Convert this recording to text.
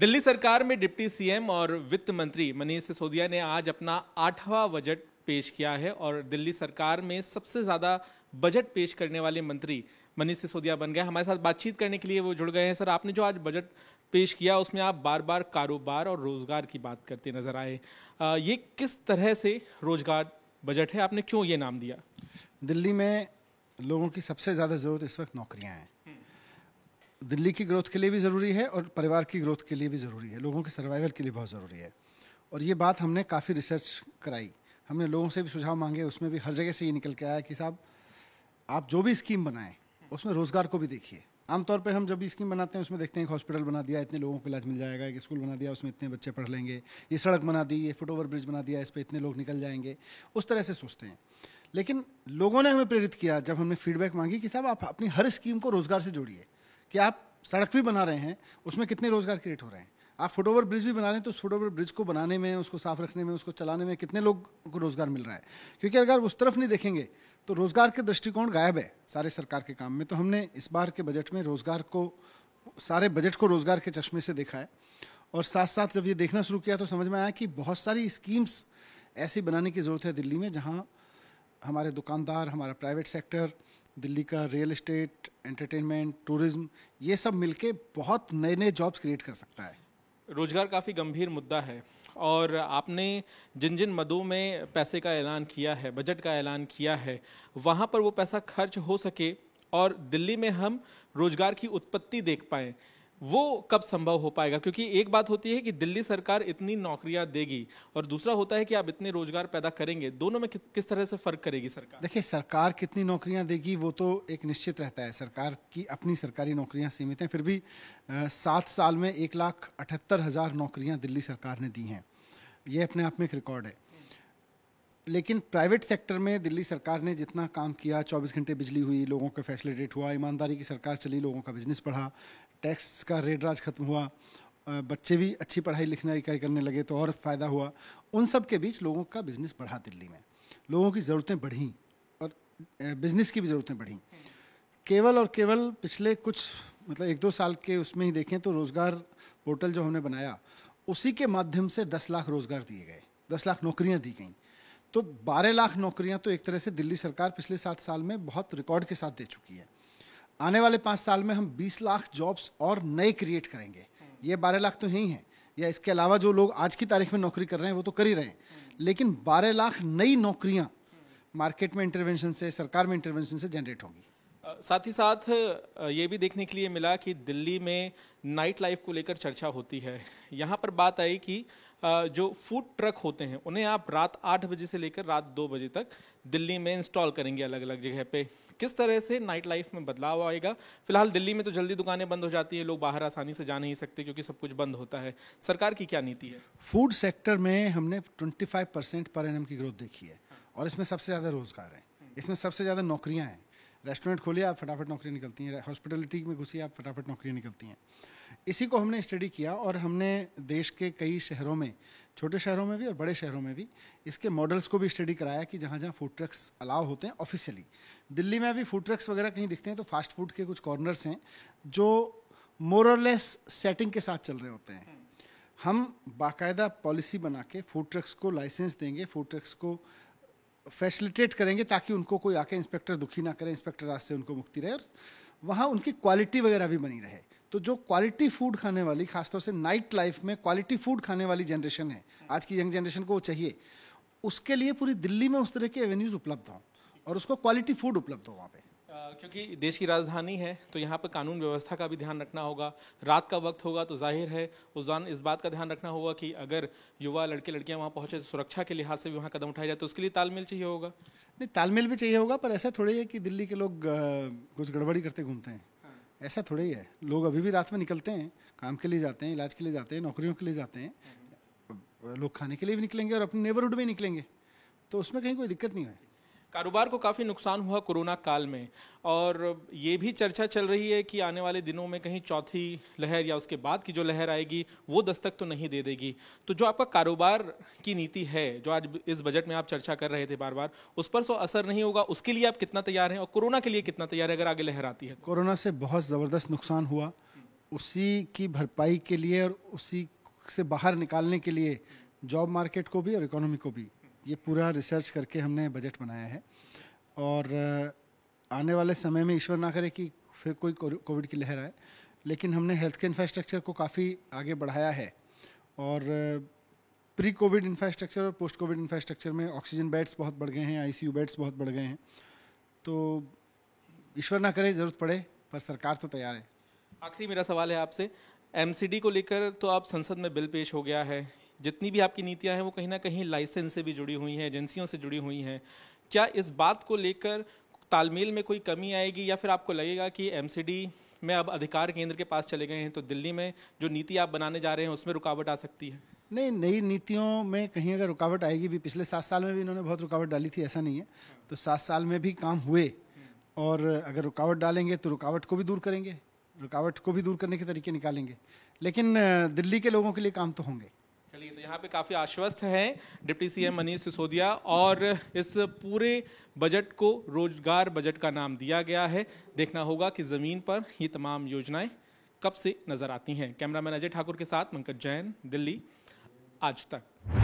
दिल्ली सरकार में deputy CM और वित्त मंत्री मनीष सिसोदिया ने आज अपना आठवां बजट पेश किया है और दिल्ली सरकार में सबसे ज़्यादा बजट पेश करने वाले मंत्री मनीष सिसोदिया बन गए हमारे साथ बातचीत करने के लिए वो जुड़ गए हैं सर आपने जो आज बजट पेश किया उसमें आप बार बार कारोबार और रोज़गार की बात करते नज़र आए ये किस तरह से रोज़गार बजट है आपने क्यों ये नाम दिया दिल्ली में लोगों की सबसे ज़्यादा ज़रूरत इस वक्त नौकरियाँ हैं दिल्ली की ग्रोथ के लिए भी ज़रूरी है और परिवार की ग्रोथ के लिए भी ज़रूरी है लोगों के सर्वाइवल के लिए बहुत ज़रूरी है और ये बात हमने काफ़ी रिसर्च कराई हमने लोगों से भी सुझाव मांगे उसमें भी हर जगह से ये निकल के आया कि साहब आप जो भी स्कीम बनाएं उसमें रोज़गार को भी देखिए आमतौर पर हम जब भी स्कीम बनाते हैं उसमें देखते हैं एक हॉस्पिटल बना दिया इतने लोगों को इलाज मिल जाएगा एक स्कूल बना दिया उसमें इतने बच्चे पढ़ लेंगे ये सड़क बना दी ये फुट ओवर ब्रिज बना दिया इस पर इतने लोग निकल जाएंगे उस तरह से सोचते हैं लेकिन लोगों ने हमें प्रेरित किया जब हमने फीडबैक मांगी कि साहब आप अपनी हर स्कीम को रोज़गार से जोड़िए कि आप सड़क भी बना रहे हैं उसमें कितने रोज़गार क्रिएट हो रहे हैं आप फुटओवर ब्रिज भी बना रहे हैं तो उस फुटओवर ब्रिज को बनाने में उसको साफ रखने में उसको चलाने में कितने लोग को रोज़गार मिल रहा है क्योंकि अगर उस तरफ नहीं देखेंगे तो रोज़गार के दृष्टिकोण गायब है सारे सरकार के काम में तो हमने इस बार के बजट में रोज़गार को सारे बजट को रोज़गार के चश्मे से देखा है और साथ साथ जब ये देखना शुरू किया तो समझ में आया कि बहुत सारी स्कीम्स ऐसी बनाने की ज़रूरत है दिल्ली में जहाँ हमारे दुकानदार हमारा प्राइवेट सेक्टर दिल्ली का रियल इस्टेट एंटरटेनमेंट टूरिज्म ये सब मिलके बहुत नए नए जॉब्स क्रिएट कर सकता है रोजगार काफ़ी गंभीर मुद्दा है और आपने जिन जिन मदों में पैसे का ऐलान किया है बजट का ऐलान किया है वहाँ पर वो पैसा खर्च हो सके और दिल्ली में हम रोजगार की उत्पत्ति देख पाएँ वो कब संभव हो पाएगा क्योंकि एक बात होती है कि दिल्ली सरकार इतनी नौकरियां देगी और दूसरा होता है कि आप इतने रोजगार पैदा करेंगे दोनों में किस तरह से फर्क करेगी सरकार देखिए सरकार कितनी नौकरियां देगी वो तो एक निश्चित रहता है सरकार की अपनी सरकारी नौकरियां सीमित हैं फिर भी सात साल में एक लाख अठहत्तर हज़ार नौकरियाँ दिल्ली सरकार ने दी हैं ये अपने आप में एक रिकॉर्ड है लेकिन प्राइवेट सेक्टर में दिल्ली सरकार ने जितना काम किया 24 घंटे बिजली हुई लोगों का फैसिलिटेट हुआ ईमानदारी की सरकार चली लोगों का बिजनेस बढ़ा टैक्स का रेड राज खत्म हुआ बच्चे भी अच्छी पढ़ाई लिखना इकाई करने लगे तो और फ़ायदा हुआ उन सब के बीच लोगों का बिजनेस बढ़ा दिल्ली में लोगों की ज़रूरतें बढ़ी और बिजनेस की भी ज़रूरतें बढ़ी केवल और केवल पिछले कुछ मतलब एक दो साल के उसमें ही देखें तो रोज़गार पोर्टल जो हमने बनाया उसी के माध्यम से दस लाख रोज़गार दिए गए दस लाख नौकरियाँ दी गई तो 12 लाख नौकरियां तो एक तरह से दिल्ली सरकार पिछले सात साल में बहुत रिकॉर्ड के साथ दे चुकी है आने वाले पाँच साल में हम 20 लाख जॉब्स और नए क्रिएट करेंगे ये 12 लाख तो यही हैं या इसके अलावा जो लोग आज की तारीख में नौकरी कर रहे हैं वो तो कर ही रहे हैं लेकिन 12 लाख नई नौकरियां मार्केट में इंटरवेंशन से सरकार में इंटरवेंशन से जनरेट होंगी साथ ही साथ ये भी देखने के लिए मिला कि दिल्ली में नाइट लाइफ को लेकर चर्चा होती है यहाँ पर बात आई कि जो फूड ट्रक होते हैं उन्हें आप रात आठ बजे से लेकर रात दो बजे तक दिल्ली में इंस्टॉल करेंगे अलग अलग जगह पे किस तरह से नाइट लाइफ में बदलाव आएगा फिलहाल दिल्ली में तो जल्दी दुकानें बंद हो जाती हैं लोग बाहर आसानी से जा नहीं सकते क्योंकि सब कुछ बंद होता है सरकार की क्या नीति है फूड सेक्टर में हमने 25 परसेंट पर एन की ग्रोथ देखी है और इसमें सबसे ज़्यादा रोजगार है इसमें सबसे ज़्यादा नौकरियाँ हैं रेस्टोरेंट खोले आप फटाफट नौकरी निकलती हैं हॉस्पिटलिटी में घुसी आप फटाफट नौकरी निकलती हैं इसी को हमने स्टडी किया और हमने देश के कई शहरों में छोटे शहरों में भी और बड़े शहरों में भी इसके मॉडल्स को भी स्टडी कराया कि जहाँ जहाँ फूड ट्रक्स अलाव होते हैं ऑफिशियली दिल्ली में अभी फूड ट्रक्स वगैरह कहीं दिखते हैं तो फास्ट फूड के कुछ कॉर्नर्स हैं जो मोरलेस सेटिंग के साथ चल रहे होते हैं हम बाकायदा पॉलिसी बना के फूड ट्रक्स को लाइसेंस देंगे फूड ट्रक्स को फैसिलिटेट करेंगे ताकि उनको कोई आके इंस्पेक्टर दुखी ना करे इंस्पेक्टर रास्ते उनको मुक्ति रहे और वहाँ उनकी क्वालिटी वगैरह भी बनी रहे तो जो क्वालिटी फूड खाने वाली खासतौर से नाइट लाइफ में क्वालिटी फूड खाने वाली जनरेशन है आज की यंग जनरेशन को वो चाहिए उसके लिए पूरी दिल्ली में उस तरह के एवेन्यूज़ उपलब्ध हों और उसको क्वालिटी फूड उपलब्ध हो वहाँ पर क्योंकि देश की राजधानी है तो यहाँ पर कानून व्यवस्था का भी ध्यान रखना होगा रात का वक्त होगा तो जाहिर है उस दौरान इस बात का ध्यान रखना होगा कि अगर युवा लड़के लड़कियाँ वहाँ पहुँचे तो सुरक्षा के लिहाज से भी वहाँ कदम उठाया जाए तो उसके लिए तालमेल चाहिए होगा नहीं तालमेल भी चाहिए होगा पर ऐसा थोड़ी है कि दिल्ली के लोग कुछ गड़बड़ी करते घूमते हैं हाँ। ऐसा थोड़ा ही है लोग अभी भी रात में निकलते हैं काम के लिए जाते हैं इलाज के लिए जाते हैं नौकरियों के लिए जाते हैं हाँ। लोग खाने के लिए भी निकलेंगे और अपने नेबरहुड में निकलेंगे तो उसमें कहीं कोई दिक्कत नहीं है कारोबार को काफ़ी नुकसान हुआ कोरोना काल में और ये भी चर्चा चल रही है कि आने वाले दिनों में कहीं चौथी लहर या उसके बाद की जो लहर आएगी वो दस्तक तो नहीं दे देगी तो जो आपका कारोबार की नीति है जो आज इस बजट में आप चर्चा कर रहे थे बार बार उस पर सो तो असर नहीं होगा उसके लिए आप कितना तैयार हैं और कोरोना के लिए कितना तैयार है अगर आगे लहर आती है तो? कोरोना से बहुत ज़बरदस्त नुकसान हुआ उसी की भरपाई के लिए और उसी से बाहर निकालने के लिए जॉब मार्केट को भी और इकोनॉमी को भी ये पूरा रिसर्च करके हमने बजट बनाया है और आने वाले समय में ईश्वर ना करे कि फिर कोई कोविड की लहर आए लेकिन हमने हेल्थ के इंफ्रास्ट्रक्चर को काफ़ी आगे बढ़ाया है और प्री कोविड इंफ्रास्ट्रक्चर और पोस्ट कोविड इंफ्रास्ट्रक्चर में ऑक्सीजन बेड्स बहुत बढ़ गए हैं आईसीयू बेड्स बहुत बढ़ गए हैं तो ईश्वर ना करे ज़रूरत पड़े पर सरकार तो तैयार है आखिरी मेरा सवाल है आपसे एमसीडी को लेकर तो आप संसद में बिल पेश हो गया है जितनी भी आपकी नीतियाँ हैं वो कहीं ना कहीं लाइसेंस से भी जुड़ी हुई हैं एजेंसियों से जुड़ी हुई हैं क्या इस बात को लेकर तालमेल में कोई कमी आएगी या फिर आपको लगेगा कि एम में अब अधिकार केंद्र के पास चले गए हैं तो दिल्ली में जो नीति आप बनाने जा रहे हैं उसमें रुकावट आ सकती है नहीं नई नीतियों में कहीं अगर रुकावट आएगी भी पिछले सात साल में भी इन्होंने बहुत रुकावट डाली थी ऐसा नहीं है तो सात साल में भी काम हुए और अगर रुकावट डालेंगे तो रुकावट को भी दूर करेंगे रुकावट को भी दूर करने के तरीके निकालेंगे लेकिन दिल्ली के लोगों के लिए काम तो होंगे चलिए तो यहाँ पे काफ़ी आश्वस्त हैं डिप्टी सीएम मनीष सिसोदिया और इस पूरे बजट को रोजगार बजट का नाम दिया गया है देखना होगा कि ज़मीन पर ये तमाम योजनाएं कब से नज़र आती हैं कैमरामैन अजय ठाकुर के साथ पंकज जैन दिल्ली आज तक